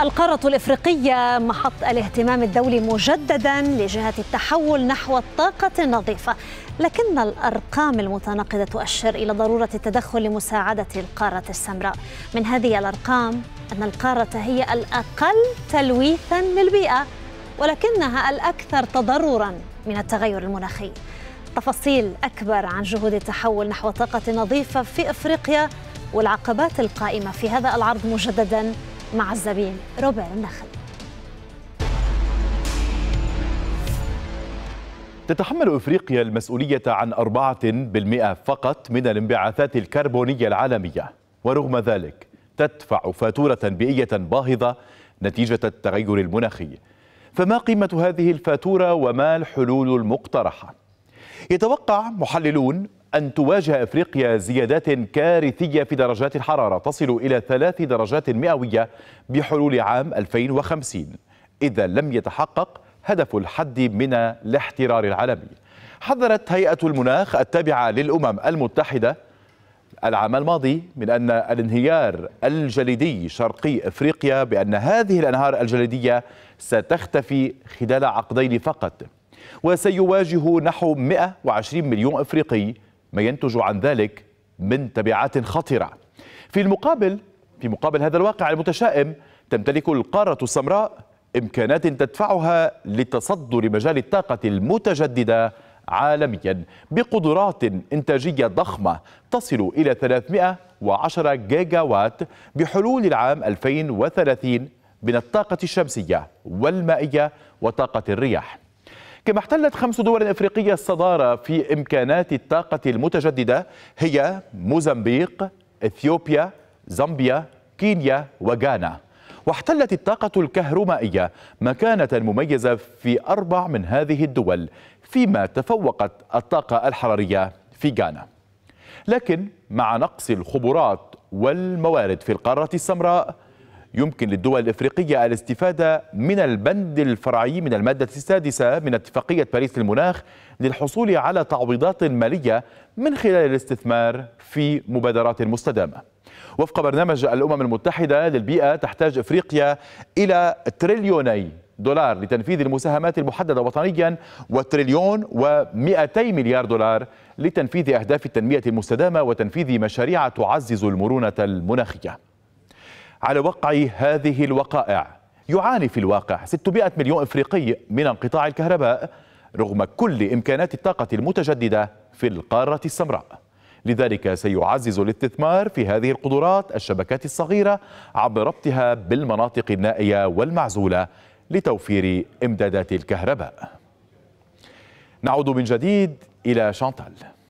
القارة الإفريقية محط الاهتمام الدولي مجددا لجهة التحول نحو الطاقة النظيفة لكن الأرقام المتناقضة تؤشر إلى ضرورة التدخل لمساعدة القارة السمراء من هذه الأرقام أن القارة هي الأقل تلويثا للبيئة ولكنها الأكثر تضررا من التغير المناخي تفاصيل أكبر عن جهود التحول نحو طاقة نظيفة في إفريقيا والعقبات القائمة في هذا العرض مجددا مع الزبين روبير النخل تتحمل افريقيا المسؤوليه عن 4% فقط من الانبعاثات الكربونيه العالميه ورغم ذلك تدفع فاتوره بيئيه باهظه نتيجه التغير المناخي فما قيمه هذه الفاتوره وما الحلول المقترحه يتوقع محللون أن تواجه أفريقيا زيادات كارثية في درجات الحرارة تصل إلى ثلاث درجات مئوية بحلول عام 2050 إذا لم يتحقق هدف الحد من الاحترار العالمي حذرت هيئة المناخ التابعة للأمم المتحدة العام الماضي من أن الانهيار الجليدي شرقي إفريقيا بأن هذه الأنهار الجليدية ستختفي خلال عقدين فقط وسيواجه نحو 120 مليون إفريقي ما ينتج عن ذلك من تبعات خطرة في المقابل في مقابل هذا الواقع المتشائم تمتلك القارة السمراء إمكانات تدفعها لتصدر مجال الطاقة المتجددة عالميا بقدرات إنتاجية ضخمة تصل إلى 310 جيجا وات بحلول العام 2030 من الطاقة الشمسية والمائية وطاقة الرياح كما احتلت خمس دول افريقيه الصداره في امكانات الطاقه المتجدده هي موزمبيق اثيوبيا زامبيا كينيا وغانا واحتلت الطاقة الكهرومائية مكانة مميزة في أربع من هذه الدول فيما تفوقت الطاقة الحرارية في غانا لكن مع نقص الخبرات والموارد في القارة السمراء يمكن للدول الإفريقية الاستفادة من البند الفرعي من المادة السادسة من اتفاقية باريس للمناخ للحصول على تعويضات مالية من خلال الاستثمار في مبادرات مستدامة وفق برنامج الأمم المتحدة للبيئة تحتاج إفريقيا إلى تريليوني دولار لتنفيذ المساهمات المحددة وطنيا وتريليون و200 مليار دولار لتنفيذ أهداف التنمية المستدامة وتنفيذ مشاريع تعزز المرونة المناخية على وقع هذه الوقائع يعاني في الواقع 600 مليون إفريقي من انقطاع الكهرباء رغم كل إمكانات الطاقة المتجددة في القارة السمراء لذلك سيعزز الاستثمار في هذه القدرات الشبكات الصغيرة عبر ربطها بالمناطق النائية والمعزولة لتوفير إمدادات الكهرباء نعود من جديد إلى شانتال